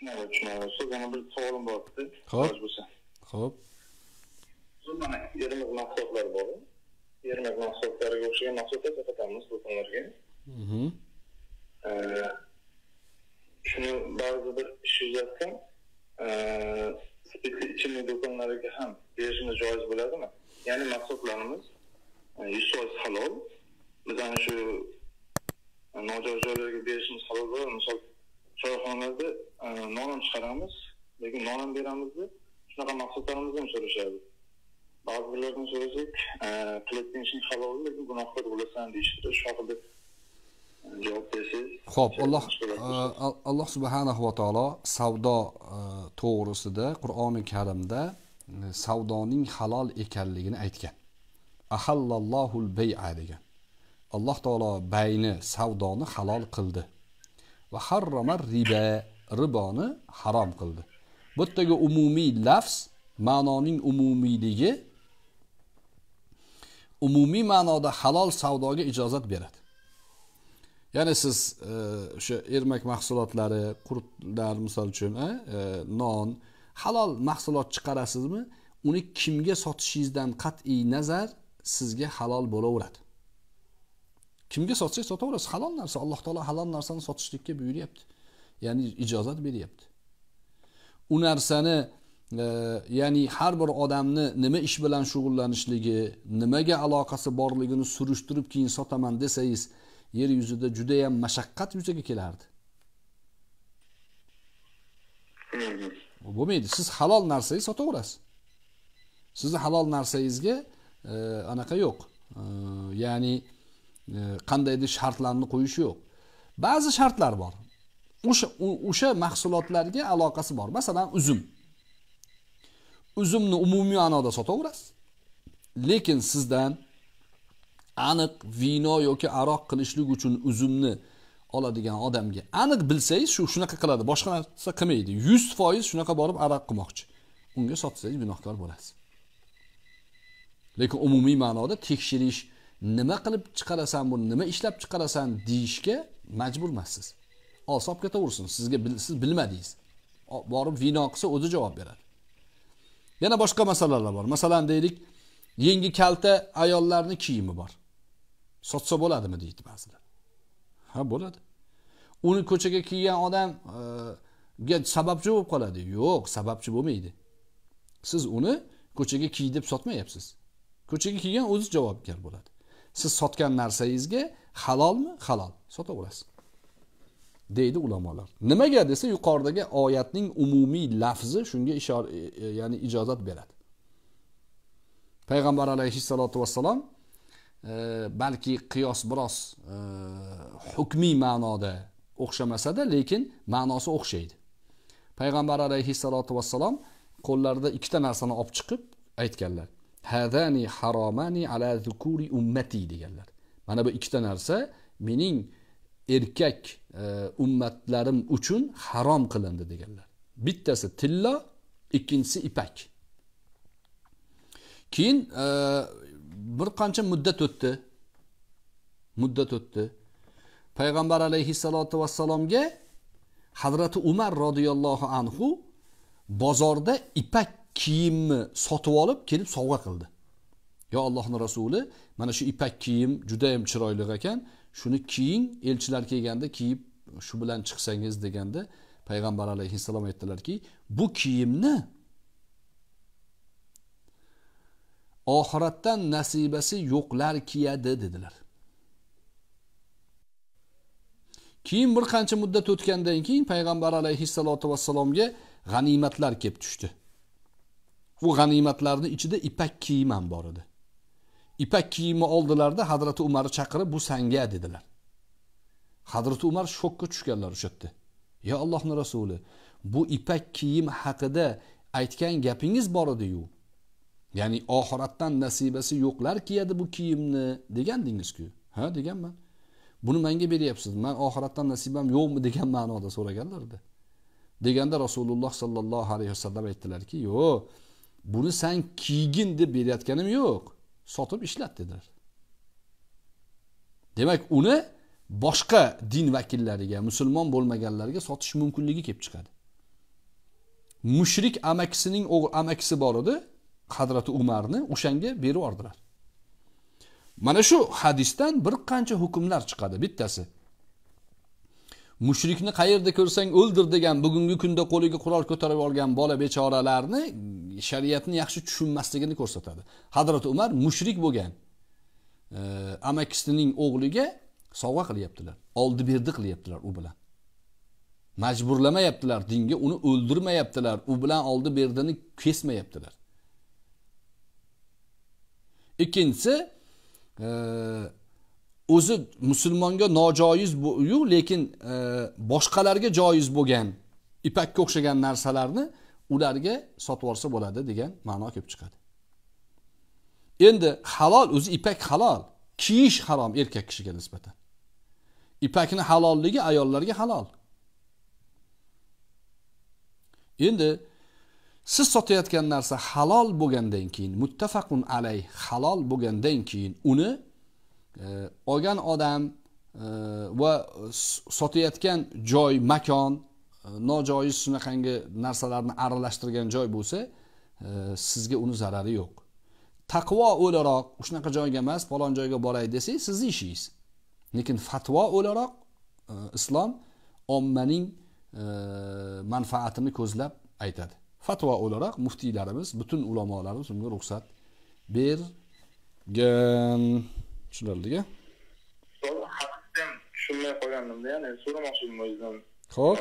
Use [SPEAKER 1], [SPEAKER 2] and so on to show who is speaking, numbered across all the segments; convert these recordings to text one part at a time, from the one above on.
[SPEAKER 1] tushunarli tushunarli bir savolim bor edi ho'p bo'lsa ho'p mana yirmiq mahsulotlar bor yirmiq mahsulotlariga o'xshagan mahsulotlar sotamiz do'konlarga shuni ba'zi bir ish yuzasidan spirtli
[SPEAKER 2] ichimlik do'konlariga ham berishimiz joiz bo'ladimi ya'ni mahsulotlarimiz yuz foiz halol biz ana shu nojo'r joylarga berishimiz halol bo'ladi misol choyxonalarda e, non ham chiqaramiz lekin non ham beramizda shunaqa mahsulotlarimizni ham so'rashadi ba'zi birlardan so'rasak qilayotgan e, ishing halol lekin gunohkor bo'lasan deyishdi shu haqida e, javob ho'p alloh
[SPEAKER 1] alloh subhanahu va taolo savdo to'g'risida qur'oni karimda savdoning halol ekanligini aytgan ahallallohul bay'a degan alloh taolo bayni savdoni halol qildi va harromar riba riboni harom qildi bu yerdagi umumiy lafz ma'noning umumiyligi umumiy ma'noda halol savdoga ijozat beradi ya'ni siz e, o'sha e, ermak mahsulotlari qurtlar misol uchun e, e, non halol mahsulot chiqarasizmi uni kimga sotishingizdan qat'iy nazar sizga halol bo'laveradi kimga sotsak sotaverasiz halol narsa alloh taolo halol narsani sotishlikka buyuryapti ya'ni ijozat beryapti u narsani e, ya'ni har bir odamni nima ish bilan shug'ullanishligi nimaga aloqasi borligini surishtirib keyin sotaman desangiz yer yuzida judayam mashaqqat yuzaga kelardi mm-hmm. bo'lmaydi siz halol narsangiz sotaverasiz sizni halol narsangizga e, anaqa yo'q e, ya'ni qandaydir shartlarni qo'yish yo'q ba'zi shartlar bor o'sha o'sha mahsulotlarga aloqasi bor masalan uzum uzumni umumiy ma'noda sotaverasiz lekin sizdan aniq vino yoki aroq qilishlik uchun uzumni oladigan odamga aniq bilsangiz shu shunaqa qiladi boshqa narsa qilmaydi yuz foiz shunaqa borib aroq qilmoqchi unga sotsangiz gunohkor bo'lasiz lekin umumiy ma'noda tekshirish nima qilib chiqarasan buni nima ishlab chiqarasan deyishga majbur emassiz osob ketaversin sizga bil, siz bilmadingiz borib vino qilsa o'zi javob beradi yana boshqa masalalar bor masalan deylik yengi kalta ayollarni kiyimi bor sotsa bo'ladimi deydi ba'zilar ha bo'ladi uni ko'chaga kiygan odamga e, sababchi bo'lib qoladi yo'q sababchi bo'lmaydi siz uni ko'chaga kiy deb sotmayapsiz ko'chaga kiygan o'zi javobgar bo'ladi siz sotgan narsangizga halolmi halol sotaverasiz deydi ulamolar nimaga desa yuqoridagi oyatning umumiy lafzi shunga ishora e, e, ya'ni ijozat beradi payg'ambar alayhissalotu vassalom e, balki qiyos biroz e, hukmiy ma'noda o'xshamasada lekin ma'nosi o'xshaydi payg'ambar alayhissalotu vassalom qo'llarida ikkita narsani olib chiqib aytganlar hadani haromani ala zukuri ummati deganlar mana bu ikkita narsa mening erkak e, ummatlarim uchun harom qilindi deganlar bittasi tillo ikkinchisi ipak keyin e, bir qancha muddat o'tdi muddat o'tdi payg'ambar alayhissalotu vassalomga hazrati umar roziyallohu anhu bozorda ipak kiyimni sotib olib kelib sovg'a qildi yo allohni rasuli mana shu ipak kiyim judayam chiroyli ekan shuni kiying elchilar kelganda kiyib shu bilan chiqsangiz deganda payg'ambar alayhissalom aytdilarki bu kiyimni oxiratdan nasibasi yo'qlar kiyadi dedilar keyin bir qancha muddat o'tgandan keyin payg'ambar alayhissalotu vassalomga g'animatlar kelib tushdi bu g'animatlarni ichida ipak kiyim ham bor edi ipak kiyimni oldilarda Hazrat umar chaqirib bu sanga dedilar Hazrat umar shokka tushganlar o'sha yerda yo allohni rasuli bu ipak kiyim haqida aytgan gapingiz bor ediyu ya'ni oxiratdan nasibasi yo'qlar kiyadi bu kiyimni degandingizku ha deganman buni menga beryapsiz man oxiratdan nasibam yo'qmi degan ma'noda so'raganlarda deganda rasululloh sollallohu alayhi vasallam aytdilarki yo'q buni san kiygin deb berayotganim yo'q sotib ishlat dedilar demak uni boshqa din vakillariga musulmon bo'lmaganlarga sotish mumkinligi kelib chiqadi mushrik amakisining amakisi bor edi hadrati umarni o'shanga berib yubordilar mana shu hadisdan bir qancha hukmlar chiqadi bittasi mushrikni qayerda ko'rsang o'ldir degan bugungi kunda qo'liga qurol ko'tarib olgan bola bechoralarni shariatni yaxshi tushunmasligini ko'rsatadi hazrati umar mushrik bo'lgan e, amakisining o'g'liga sovg'a qilyaptilar oldi berdi qilyaptilar u bilan majburlamayaptilar dinga uni o'ldirmayaptilar u bilan oldi berdini kesmayaptilar ikkinchisi e, o'zi musulmonga nojoiz bo'yu lekin e, boshqalarga joiz bo'lgan ipakka o'xshagan narsalarni ularga sotib yuborsa bo'ladi degan ma'no kelib chiqadi endi halol o'zi ipak halol kiyish harom erkak kishiga nisbatan ipakni halolligi ayollarga halol endi siz sotayotgan narsa halol bo'lgandan keyin muttafaqun alay halol bo'lgandan keyin uni E, olgan odam e, va sotayotgan joy makon e, nojoiz shunaqangi narsalarni aralashtirgan joy bo'lsa sizga uni zarari yo'q taqvo o'laroq shunaqa joyga emas falon joyga boray desangiz sizni ishingiz lekin fatvo o'laroq islom ommaning manfaatini ko'zlab aytadi fatvo o'laroq muftiylarimiz butun ulamolarimiz bunga ruxsat bergan tushunarliga
[SPEAKER 2] tushunmay qolgandimda ya'ni so'ramoqchidim o'zidan ho'p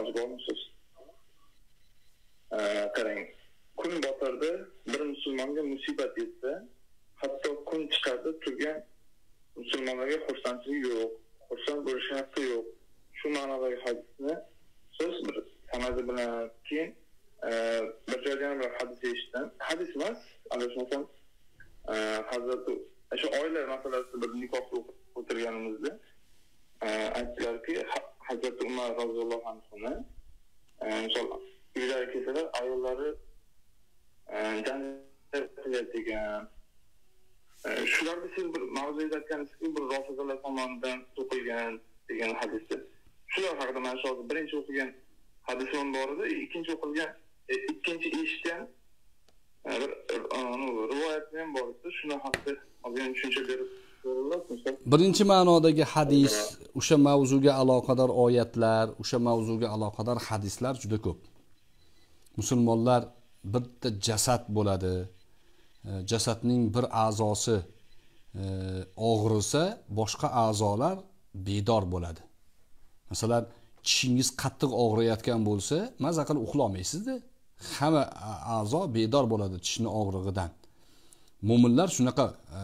[SPEAKER 2] qarang kun botarda bir musulmonga musibat yetsa hatto kun chiqarda turgan musulmonlarga xursandchilik yo'q xursand bo'lish haqqi yo'q shu ma'nodagi hadisni siz bir sanadi bilan keyin e, bir joyda yana bir hadis eshitdim hadis emas adashmasam hazrati shu oila masalasida bir nikohda o'tirganimizda e, aytdilarki hazrati umar roziyallohu anhuni misol e, uylari kelsalar ayollari e, degan shularni siz bir mavzuda aytganingizki bir rofizalar tomonidan o'qilgan degan hadisda shular haqida mana shu hozir birinchi o'qigan hadisim bor edi ikkinchi o'qilgan ikkinchi eshitgan bir
[SPEAKER 1] rivoyatim ham bor edi shuni haqida olgan tushuncha berib birinchi ma'nodagi hadis o'sha mavzuga aloqador oyatlar o'sha mavzuga aloqador hadislar juda ko'p musulmonlar bitta jasad bo'ladi e, jasadning bir a'zosi e, og'risa boshqa a'zolar bedor bo'ladi masalan tishingiz qattiq og'riyotgan bo'lsa maza qilib uxlolmaysizda hamma a'zo bedor bo'ladi tishni og'rig'idan mo'minlar shunaqa e,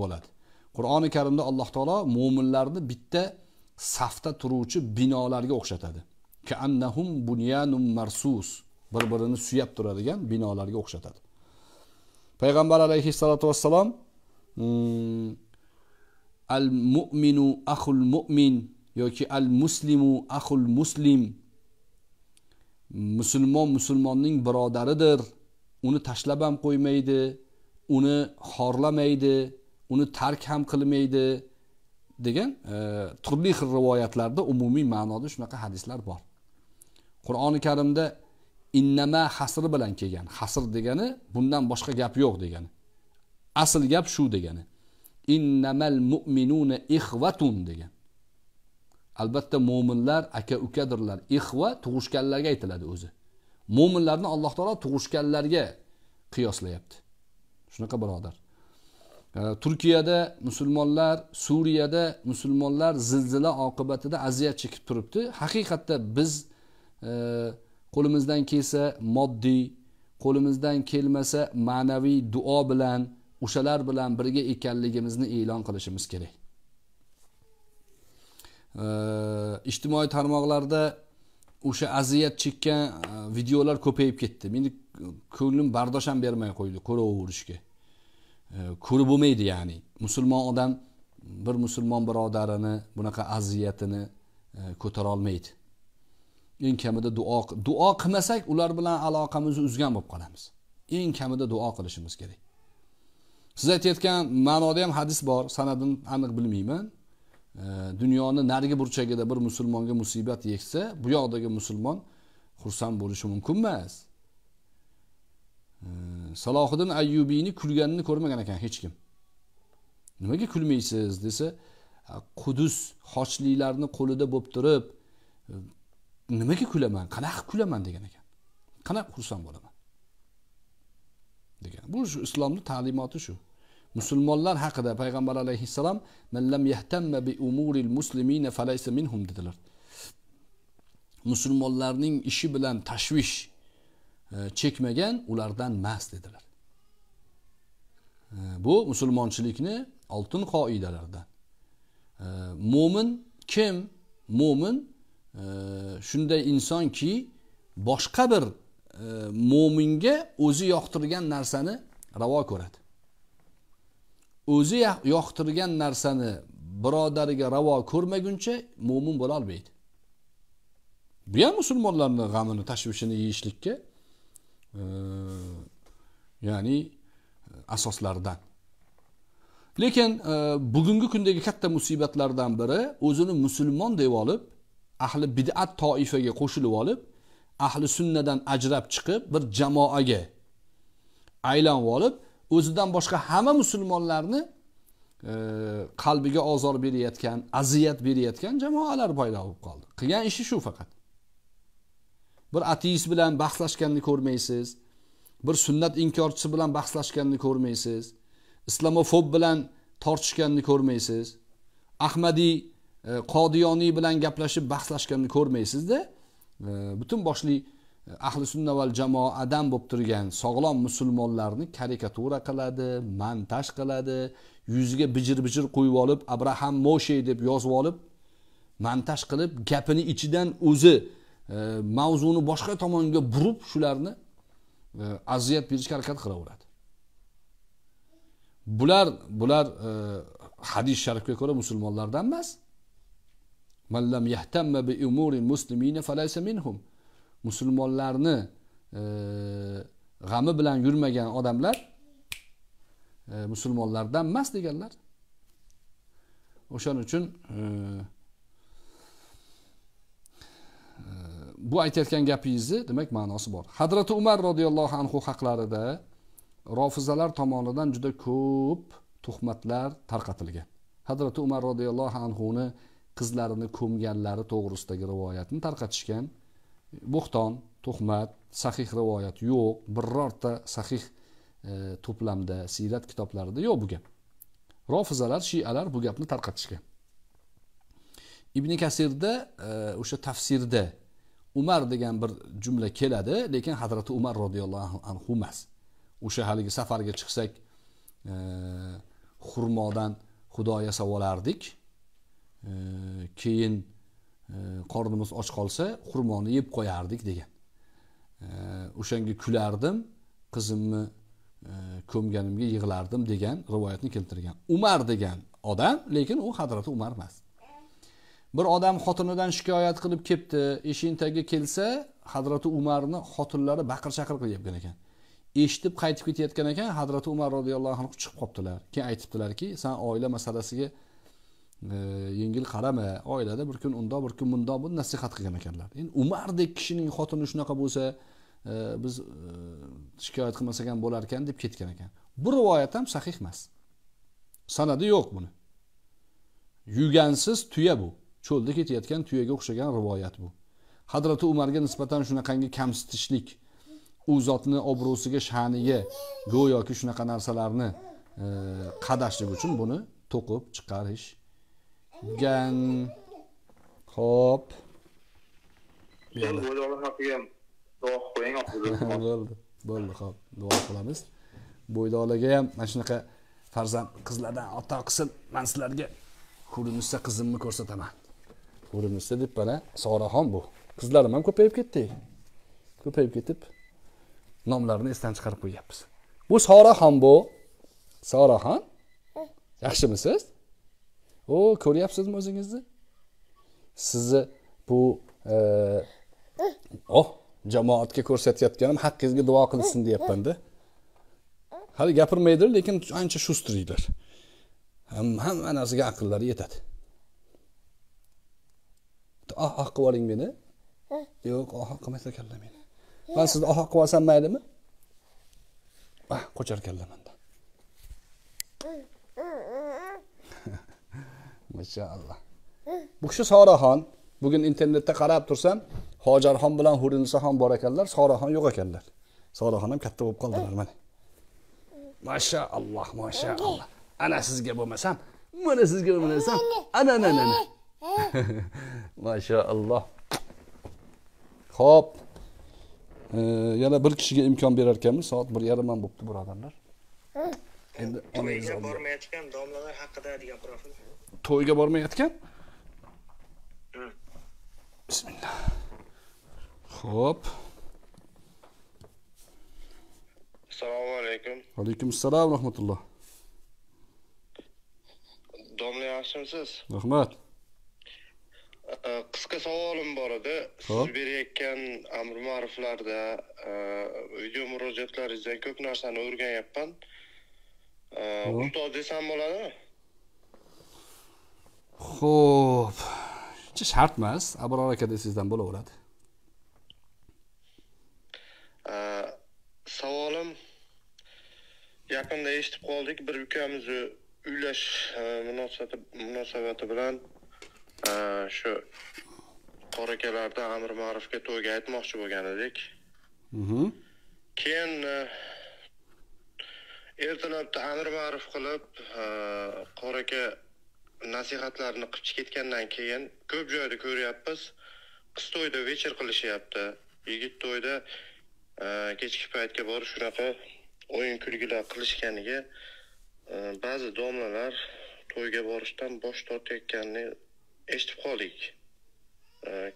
[SPEAKER 1] bo'ladi qur'oni karimda alloh taolo mo'minlarni bitta safda turuvchi binolarga o'xshatadi kaannahum bunyanum marsus bir birini suyab turadigan binolarga o'xshatadi payg'ambar alayhissalotu vassalom mm, al mu'minu ahul mu'min yoki al muslimu ahul muslim musulmon musulmonning birodaridir uni tashlab ham qo'ymaydi uni xorlamaydi uni tark ham qilmaydi degan e, turli xil rivoyatlarda umumiy ma'noda shunaqa hadislar bor qur'oni karimda innama hasri bilan kelgan hasr degani bundan boshqa gap yo'q degani asl gap shu degani innamal mu'minuna ixvatun degan albatta mo'minlar aka ukadirlar ixva tug'ishganlarga aytiladi o'zi mo'minlarni alloh taolo tug'ishganlarga qiyoslayapti shunaqa birodar turkiyada musulmonlar suriyada musulmonlar zilzila oqibatida aziyat chekib turibdi haqiqatda biz e, qo'limizdan kelsa moddiy qo'limizdan kelmasa ma'naviy duo bilan o'shalar bilan birga ekanligimizni e'lon qilishimiz kerak ijtimoiy tarmoqlarda o'sha aziyat chekkan e, videolar ko'payib ketdi meni ko'nglim bardosh ham bermay qo'ydi ko'raverishga e, ko'rib bo'lmaydi ya'ni musulmon odam bir musulmon birodarini bunaqa aziyatini e, ko'tarolmaydi eng kamida duo duo qilmasak ular bilan aloqamizni uzgan bo'lib qolamiz eng kamida duo qilishimiz kerak siz aytayotgan ma'noda ham hadis bor sanadini aniq bilmayman e, dunyoni narigi burchagida bir musulmonga musibat yetsa bu yoqdagi musulmon xursand bo'lishi mumkin emas salohiddin ayyubiyni kulganini ko'rmagan ekan hech kim nimaga kulmaysiz desa qudus hochliklarni qo'lida bo'lib turib e, nimaga kulaman qanaqa kulaman degan ekan qanaqa xursand bo'laman degan bu shu islomni ta'limoti shu musulmonlar haqida payg'ambar alayhissalom lam yahtamma bi umuril muslimina falaysa minhum dedilar musulmonlarning ishi bilan tashvish E, chekmagan ulardan mas dedilar e, bu musulmonchilikni oltin qoidalaridan e, mo'min kim mo'min shunday insonki boshqa bir mo'minga o'zi yoqtirgan narsani ravo ko'radi o'zi yoqtirgan narsani birodariga ravo ko'rmaguncha mo'min bo'lolmaydi bu ham musulmonlarni g'amini tashvishini yeyishlikka ya'ni e, asoslardan lekin e, bugungi kundagi katta musibatlardan biri o'zini musulmon deb olib ahli bid'at toifaga qo'shilib olib ahli sunnadan ajrab chiqib bir jamoaga aylanib olib o'zidan boshqa hamma musulmonlarni e, qalbiga ozor berayotgan aziyat berayotgan jamoalar paydo bo'lib qoldi qilgan ishi shu faqat bir ateist bilan bahslashganini ko'rmaysiz bir sunnat inkorchisi bilan bahslashganini ko'rmaysiz islomofob bilan tortishganini ko'rmaysiz ahmadiy e, qodiyoniy bilan gaplashib bahslashganini ko'rmaysizda e, butun boshli e, ahli sunna val jamoa adam bo'lib turgan sog'lom musulmonlarni karikatura qiladi montaj qiladi yuziga bijir bijir qo'yib olib abraham moshey deb yozib olib montaj qilib gapini ichidan o'zi mavzuni boshqa tomonga burib shularni e, aziyat berishga harakat qilaveradi bular bular e, hadis sharifga ko'ra musulmonlardan emas mallam yahtamma bi umuri falaysa minhum musulmonlarni e, g'ami bilan yurmagan odamlar musulmonlardan emas deganlar o'shaning uchun bu aytayotgan gapingizni demak ma'nosi bor hadrati umar roziyallohu anhu haqlarida rofizalar tomonidan juda ko'p tuhmatlar tarqatilgan hadrati umar roziyallohu anhuni qizlarini ko'mganlari to'g'risidagi rivoyatni tarqatishgan bo'xton tuhmat sahih rivoyat yo'q birorta sahih e, to'plamda siyrat kitoblarida yo'q bu gap rofizalar shialar bu gapni tarqatishgan ibn kasirda e, o'sha e, tafsirda umar degan bir jumla keladi lekin hazrati umar roziyallohu anhu emas o'sha haligi safarga chiqsak e, xurmodan xudo yasab olardik e, keyin e, qornimiz och qolsa xurmoni yeb qo'yardik degan o'shanga kulardim qizimni ko'mganimga yig'lardim degan rivoyatni keltirgan umar degan odam lekin u hazrati umar emas bir odam xotinidan shikoyat qilib kelibdi eshigini tagiga kelsa hazrati umarni xotinlari baqir chaqir qilyapgan ekan eshitib qaytib ketayotgan ekan hazrati umar roziyallohu anhu chiqib qolibdilar keyin aytibdilarki san oila masalasiga e, yengil qarama oilada bir kun undoq bir kun bundoq bu nasihat qilgan ekanlar endi umardek kishining xotini shunaqa bo'lsa e, biz e, shikoyat qilmasak ham bo'larkan deb ketgan ekan bu rivoyat ham sahih emas sanadi yo'q buni yugansiz tuya bu cho'lda ketayotgan tuyaga o'xshagan rivoyat bu hadrati umarga nisbatan shunaqangi kamsitishlik u zotni obro'siga sha'niga go'yoki shunaqa narsalarni e, qadashlik uchun buni to'qib chiqarishgan ho'p bo'ldi bo'ldi ho'p duo qilamiz bo'ydoqlarga ham mana shunaqa farzand qizlardan ota qilsin man sizlarga ko'rinishsa qizimni ko'rsataman o'limlisi deb mana soraxon bu qizlarim ham ko'payib ketdi ko'payib ketib nomlarini esdan chiqarib qo'yyapmiz bu soraxon bu soraxon yaxshimisiz o ko'ryapsizmi o'zingizni sizni bu e, o oh, jamoatga ko'rsatayotganim haqqingizga duo qilsin deyapmanda hali gapirmaydilar lekin ancha shustriylar hamma narsaga aqllari yetadi bitta oh oh qilib oling meni yo'q oh oh qilmaysiz ekanlar meni man sizni oh oh qilib olsam maylimi ah qochar ekanlar mandan mashaalloh bu kishi soraxon bugun internetda qarab tursam hojarxon bilan hurinisaxon bor ekanlar soraxon yo'q ekanlar soraxon ham katta bo'lib qoldilar mana mashaalloh mashaalloh ana sizga bo'lmasam mana sizga bo'lmasam ana ana ana Maşallah. Hop. Ee, yana bir kishiga imkon berarkanmiz saat bir yarim ham bo'libdi birodarlar endi to'yga bormayotgan domlalar haqida deb gapiryapman to'yga bormayotgan bismillah ho'p
[SPEAKER 2] assalomu aleyküm.
[SPEAKER 1] alaykum assalom rahmatulloh
[SPEAKER 2] domla Rahmet. rahmat Э, qisqa savolim bor edi siz berayotgan amr ma'ruflarda e, video murojaatlaringizdan ko'p narsani o'rganyapman e, ustoz desam bo'ladimi
[SPEAKER 1] ho'p shart emas abror aka desangizdan bo'laveradi
[SPEAKER 2] e, savolim yaqinda eshitib qoldik bir ukamizni uylash munosabati bilan shu э, qora akalarda ma'rufga to'yga aytmoqchi bo'lgan edik mhm. keyin e, ertalabda amir ma'ruf qilib e, qora aka nasihatlarini qilib ketgandan keyin ko'p joyda ko'ryapmiz qiz to'yda vecher qilishyapti yigit to'yda e, kechki paytga borib shunaqa o'yin kulgilar qilishganiga ba'zi domlalar to'yga borishdan bosh tortayotganini eshitib qoldik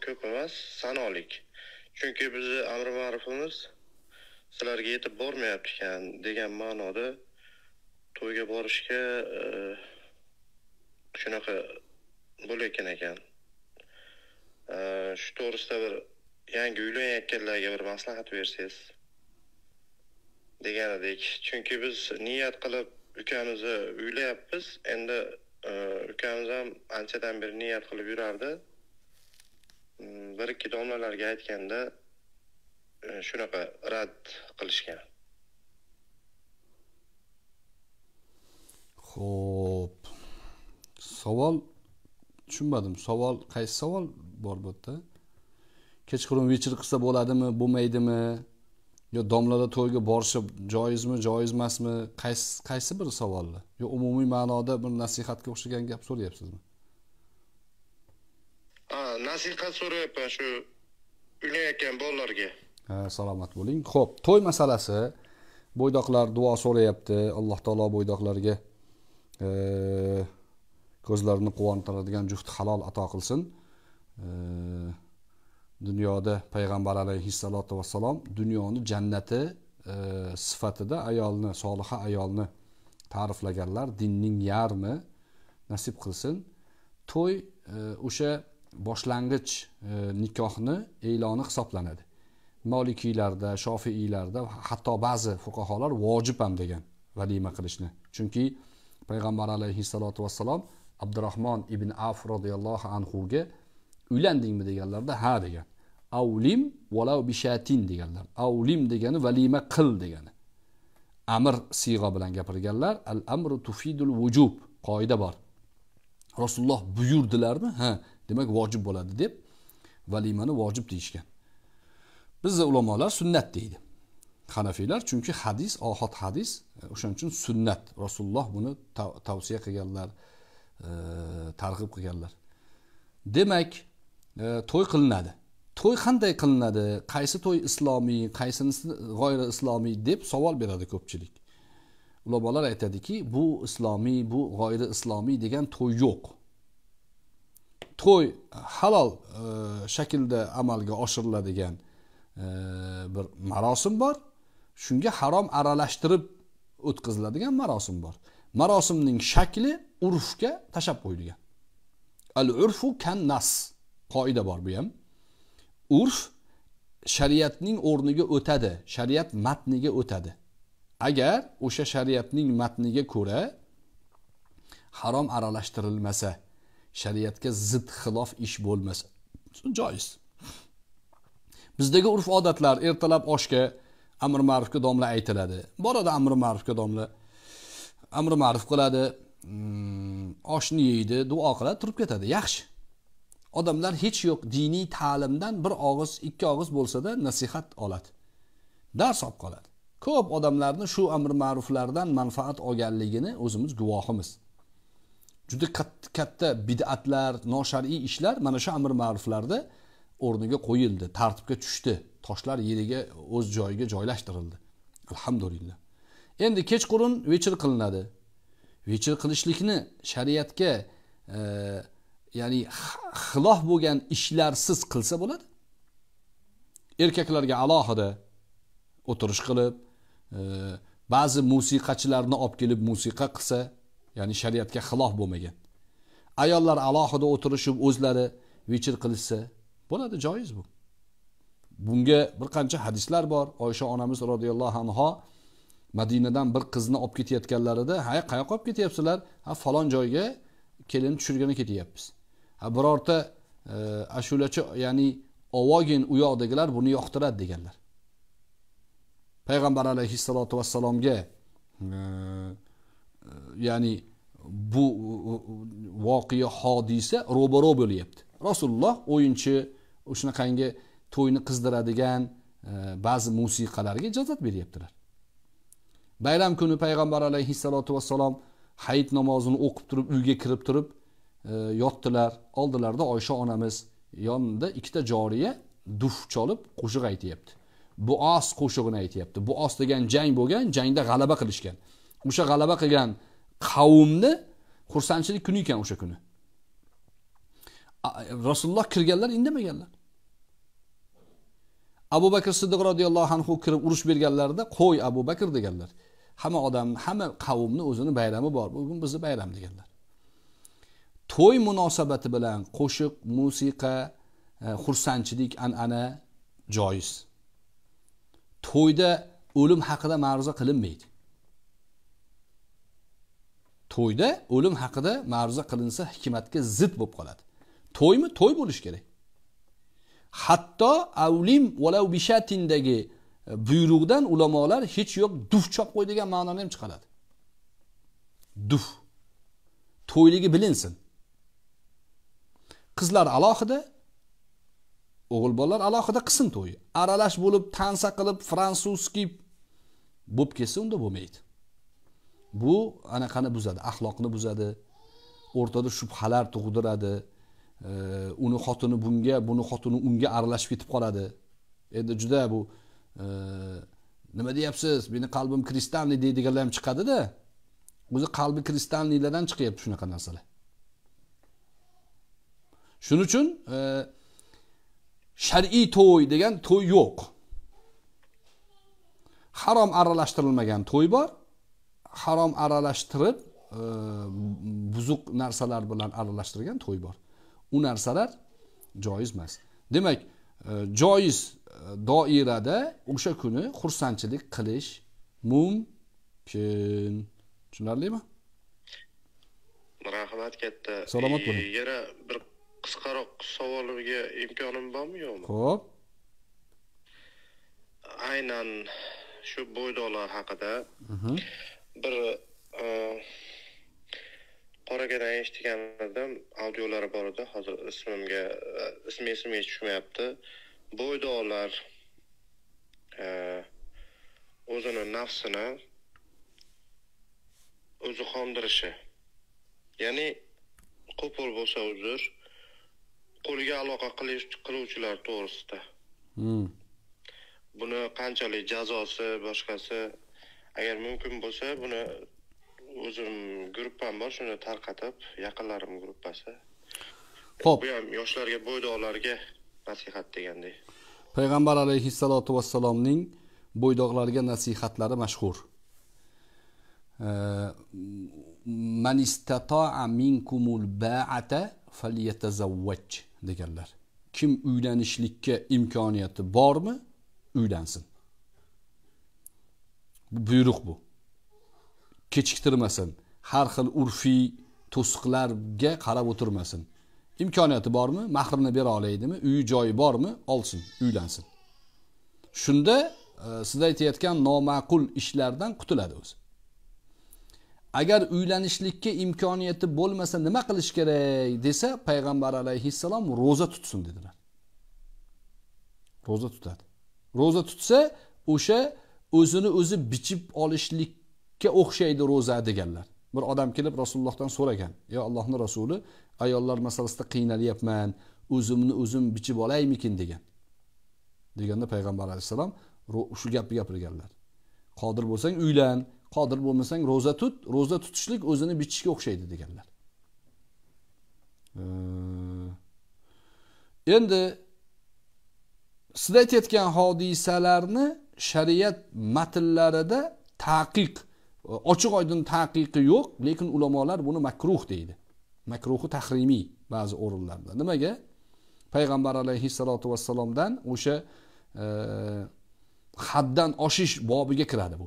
[SPEAKER 2] ko'p emas sanolik chunki bizni amri ma'rufimiz sizlarga yetib bormayapti ekan degan ma'noda to'yga borishga shunaqa bo'layotgan ekan shu to'g'risida bir yangi uylanayotganlarga bir maslahat bersangiz degan edik chunki biz niyat qilib ukamizni uylayapmiz endi ukamiz ham anchadan beri niyat qilib yurardi mm, bir ikki domlalarga aytganda e, shunaqa rad qilishgan
[SPEAKER 1] ho'p savol tushunmadim savol qaysi savol bor bu yerda kechqurun vechir qilsa bo'ladimi bo'lmaydimi yo domlada to'yga borishi joizmi joiz emasmi qaysi qaysi bir savollar yo umumiy ma'noda bir nasihatga o'xshagan gap so'rayapsizmi
[SPEAKER 2] nasihat so'rayapman shu uylanayotgan bolalarga
[SPEAKER 1] ha salomat bo'ling ho'p to'y masalasi bo'ydoqlar duo so'rayapti alloh taolo bo'ydoqlarga ko'zlarini quvontiradigan juft halol ato qilsin e, dunyoda payg'ambar alayhissalotu vassalom dunyoni jannati e, sifatida ayolni soliha ayolni ta'riflaganlar dinning yarmi nasib qilsin to'y e, o'sha boshlang'ich e, nikohni e'loni hisoblanadi molikiylarda shofiiylarda hatto ba'zi fuqarolar vojib ham degan valima qilishni chunki payg'ambar alayhissalotu vassalom abdurahmon ibn af roziyallohu anhuga uylandingmi deganlarda ha degan avlim valav bishatin deganlar avlim degani valima qil degani amr siyg'a bilan gapirganlar al amru tufidul vujub qoida bor rasululloh buyurdilarmi ha demak vojib bo'ladi deb valimani vojib deyishgan bizni ulamolar sunnat deydi hanafiylar chunki hadis ohod hadis e, o'shaning uchun sunnat rasululloh buni tavsiya qilganlar e, targ'ib qilganlar demak Э, to'y qilinadi to'y qanday qilinadi qaysi to'y islomiy qaysinisi g'oyri islomiy deb savol beradi ko'pchilik ulamolar aytadiki bu islomiy bu g'oyri islomiy degan to'y yo'q to'y halol e, shaklda amalga oshiriladigan e, bir marosim bor shunga harom aralashtirib o'tkaziladigan marosim bor marosimning shakli urfga tashlab qo'yilgan al urfu kan nas qoida bor bu ham urf shariatning o'rniga o'tadi shariat matniga o'tadi agar o'sha shariatning matniga ko'ra harom aralashtirilmasa shariatga zid xilof ish bo'lmasa joiz bizdagi urf odatlar ertalab oshga amri ma'rufga domla aytiladi boradi amri ma'rufga domla amri ma'ruf qiladi hmm, oshni yeydi duo qiladi turib ketadi yaxshi odamlar hech yo'q diniy ta'limdan bir og'iz ikki og'iz bo'lsada nasihat oladi dars olib qoladi ko'p odamlarni shu amr ma'ruflardan manfaat olganligini o'zimiz guvohimiz juda katta katta bid'atlar noshar'iy ishlar mana shu amr ma'ruflarda o'rniga qo'yildi tartibga tushdi toshlar yeriga o'z joyiga joylashtirildi alhamdulillah endi kechqurun vechir qilinadi vechir qilishlikni shariatga e, ya'ni xilof bo'lgan ishlarsiz qilsa bo'ladi erkaklarga alohida o'tirish qilib e, ba'zi musiqachilarni olib kelib musiqa qilsa ya'ni shariatga xilof bo'lmagan ayollar alohida o'tirishib o'zlari vechir qilishsa bo'ladi joiz bu bunga bir qancha hadislar bor oysha onamiz roziyallohu anho madinadan bir qizni olib ketayotganlarida hay qayoqqa olib ketyapsizlar ha falon joyga kelin tushirgani ketyapmiz birorta e, ashulachi ya'ni ovogin u yoqdagilar buni yoqtiradi deganlar payg'ambar alayhissalotu vassalomga e, e, ya'ni bu voqea hodisa ro'baro bo'lyapti rasululloh o'yinchi shunaqangi to'yni qizdiradigan ba'zi musiqalarga ijozat beryaptilar bayram kuni payg'ambar alayhissalotu vassalom hayit namozini o'qib turib uyga kirib turib E, yotdilar oldilarida oysha onamiz yonida ikkita joriya duf cholib qo'shiq aytyapti os qo'shig'ini aytyapti os degan jang bo'lgan jangda g'alaba qilishgan o'sha g'alaba qilgan qavmni xursandchilik kuni ekan o'sha kuni rasululloh kirganlar indamaganlar abu bakr siddiq roziyallohu anhu kirib urush berganlarida qo'y abu bakr deganlar hamma odam hamma qavmni o'zini bayrami bor bugun bizni bayram deganlar to'y munosabati bilan qo'shiq musiqa e, xursandchilik an'ana joiz to'yda o'lim haqida ma'ruza qilinmaydi to'yda o'lim haqida ma'ruza qilinsa hikmatga zid bo'lib qoladi to'ymi to'y bo'lishi kerak hatto avlim valau bishatindagi e, buyruqdan ulamolar hech yo'q duf chop qo'y degan ma'noni ham chiqaradi duf to'yligi bilinsin qizlar alohida o'g'il bolalar alohida qilsin to'yi aralash bo'lib tansa qilib fransuzskiy bo'lib ketsa unda bo'lmaydi bu anaqani buzadi axloqni buzadi o'rtada shubhalar tug'diradi e, uni xotini bunga buni xotini unga aralashib ketib qoladi endi juda bu e, nima deyapsiz meni qalbim kristalniy deydiganlar ham chiqadida o'zi qalbi kristalniylardan chiqyapti shunaqa narsalar shuning uchun e, shar'iy to'y degan to'y yo'q harom aralashtirilmagan to'y bor harom aralashtirib e, buzuq narsalar bilan aralashtirgan to'y bor u narsalar joiz emas demak e, joiz e, doirada o'sha kuni xursandchilik qilish mumkin tushunarlimi
[SPEAKER 2] rahmat katta salomat bo'ling e, yana bir qisqaroq savolimga imkonim bormi yo'qmi ho'p aynan shu bo'ydoqlar haqida mhm. bir e, qorakadan eshitgan edim audiolari bor edi hozir ismimga e, ismi esimga tushmayapti bo'ydoqlar e, o'zini nafsini o'zi qondirishi ya'ni qo'pol bo'lsa uzr qo'lga aloqa qiluvchilar to'g'risida hmm. buni qanchalik jazosi boshqasi agar mumkin bo'lsa buni o'zim gruppam bor shuni tarqatib yaqinlarim gruppasi ho'p bu ham yoshlarga bo'ydoqlarga nasihat degandek
[SPEAKER 1] payg'ambar alayhissalotu vassalomning bo'ydoqlarga nasihatlari mashhur man istatoa minkumul baata falyatazawwaj deganlar kim uylanishlikka imkoniyati bormi uylansin bu buyruq bu kechiktirmasin har xil urfiy to'siqlarga qarab o'tirmasin imkoniyati bormi mahrini bera olaydimi uyi joyi bormi olsin uylansin shunda e, siz aytayotgan noma'qul ishlardan qutuladi o'zi agar uylanishlikka imkoniyati bo'lmasa nima qilish kerak desa payg'ambar alayhissalom ro'za tutsin dedilar ro'za tutadi ro'za tutsa o'sha o'zini o'zi bichib olishlikka o'xshaydi ro'za deganlar bir odam kelib rasulullohdan so'ragan yo allohni rasuli ayollar masalasida qiynalyapman o'zimni o'zim bichib olaymikin degan deganda payg'ambar alayhissalom shu gapni gapirganlar qodir bo'lsang uylan qodir bo'lmasang ro'za tut ro'za tutishlik o'zini bichishga o'xshaydi deganlar endi sizlar aytayotgan hodisalarni shariat matnlarida taqiq ochiq oydin taqiqi yo'q lekin ulamolar buni makruh deydi makruhi tahrimiy ba'zi o'rinlarda nimaga payg'ambar alayhissalotu vassalomdan o'sha haddan oshish bobiga kiradi bu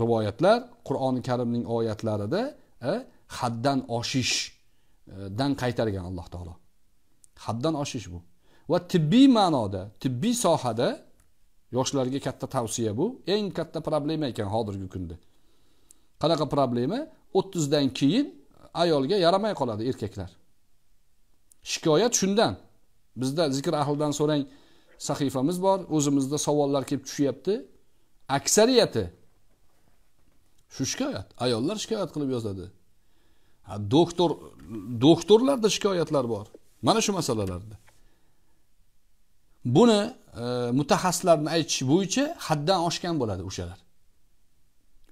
[SPEAKER 1] rivoyatlar qur'oni karimning oyatlarida e, haddan oshishdan e, qaytargan alloh taolo haddan oshish bu va tibbiy ma'noda tibbiy sohada yoshlarga katta tavsiya bu eng katta problema ekan hozirgi kunda qanaqa problema o'ttizdan keyin ayolga yaramay qoladi erkaklar shikoyat shundan bizda zikr ahlidan so'rang sahifamiz bor o'zimizda savollar kelib tushyapti aksariyati shu shikoyat ayollar shikoyat qilib yozadi ha doktor doktorlarda shikoyatlar bor mana shu masalalarda buni e, mutaxassislarni aytishi bo'yicha haddan oshgan bo'ladi o'shalar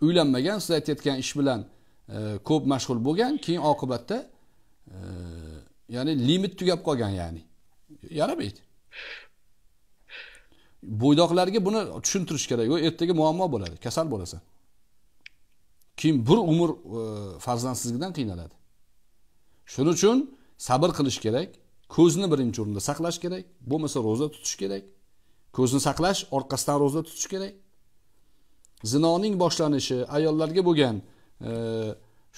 [SPEAKER 1] uylanmagan siz aytayotgan ish bilan e, ko'p mashg'ul bo'lgan keyin oqibatda e, ya'ni limit tugab qolgan ya'ni yaramaydi bo'ydoqlarga buni tushuntirish kerak ertaga muammo bo'ladi kasal bo'lasan keyin bir umr e, farzandsizlikdan qiynaladi shuning uchun sabr qilish kerak ko'zni birinchi o'rinda saqlash kerak bo'lmasa ro'za tutish kerak ko'zni saqlash orqasidan ro'za tutish kerak zinoning boshlanishi ayollarga bo'lgan e,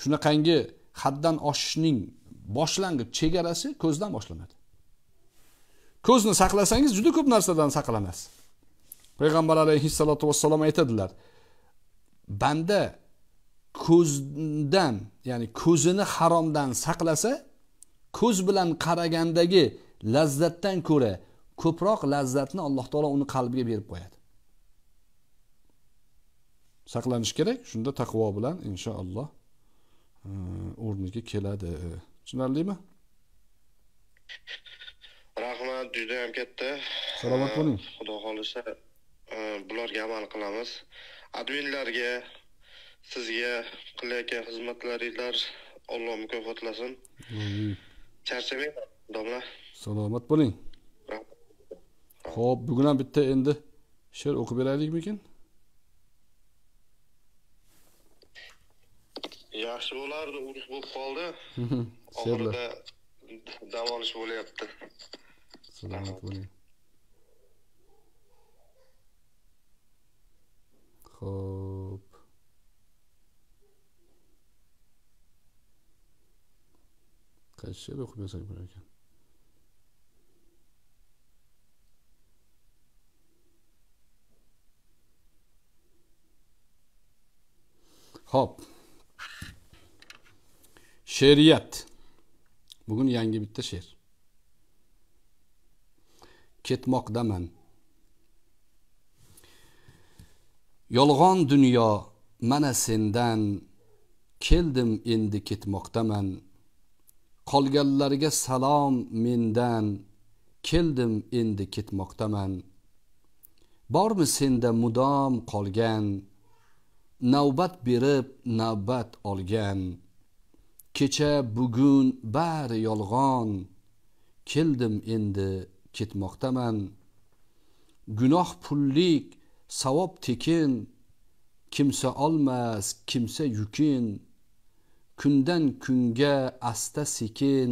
[SPEAKER 1] shunaqangi e, haddan oshishning boshlang'ich chegarasi ko'zdan boshlanadi ko'zni saqlasangiz juda ko'p narsadan saqlanasiz payg'ambar alayhissalotu vassalom aytadilar banda ko'zdan ya'ni ko'zini haromdan saqlasa ko'z bilan qaragandagi lazzatdan ko'ra ko'proq lazzatni alloh taolo uni qalbiga berib qo'yadi saqlanish kerak shunda taqvo bilan inshaalloh uh, o'rniga keladi tushunarlimi rahmat juda yam katta salomat bo'ling uh,
[SPEAKER 2] xudo xohlasa uh, bularga amal qilamiz adminlarga sizga qilayotgan xizmatlaringlar Alloh mukofotlasin.
[SPEAKER 1] Amin. Charchamang, domla. Salomat bo'ling. Xo'p, bugun ham bitta endi she'r o'qib beraylikmikin?
[SPEAKER 2] Yaxshi bo'lardi, urush bo'lib qoldi. Oxirida dam olish bo'lyapti. Salomat bo'ling.
[SPEAKER 1] Xo'p. Kaçışa da oku mesaj bırakın. Hop. şeriat. Bugün yangi bitti şer. Ketmokdaman. Yolg'on dünya mana sendan keldim endi ketmoqdaman qolganlarga salom mendan keldim endi ketmoqdaman bormi senda mudom qolgan navbat berib navbat olgan kecha bugun bari yolg'on keldim endi ketmoqdaman gunoh pullik savob tekin kimsa olmas kimsa yukin kundan kunga asta sekin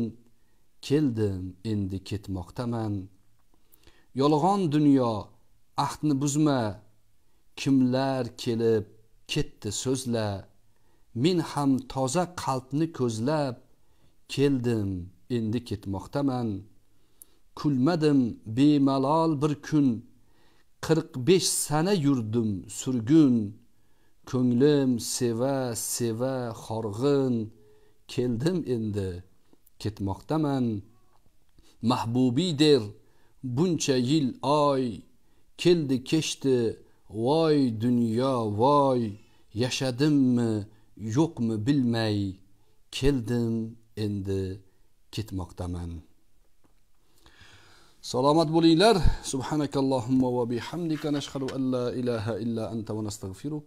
[SPEAKER 1] keldim endi ketmoqdaman yolg'on dunyo ahdni buzma kimlar kelib ketdi so'zla men ham toza qalbni ko'zlab keldim endi ketmoqdaman kulmadim bemalol bir kun qirq besh sana yurdim surgun ko'nglim seva seva horg'in keldim endi ketmoqdaman mahbubiydir buncha yil oy keldi kechdi voy dunyo voy yashadimmi yo'qmi bilmay keldim endi ketmoqdaman salomat bo'linglar subhanakallohumma va bihamdika nashhadu an la ilaha illa anta va nastag'firuk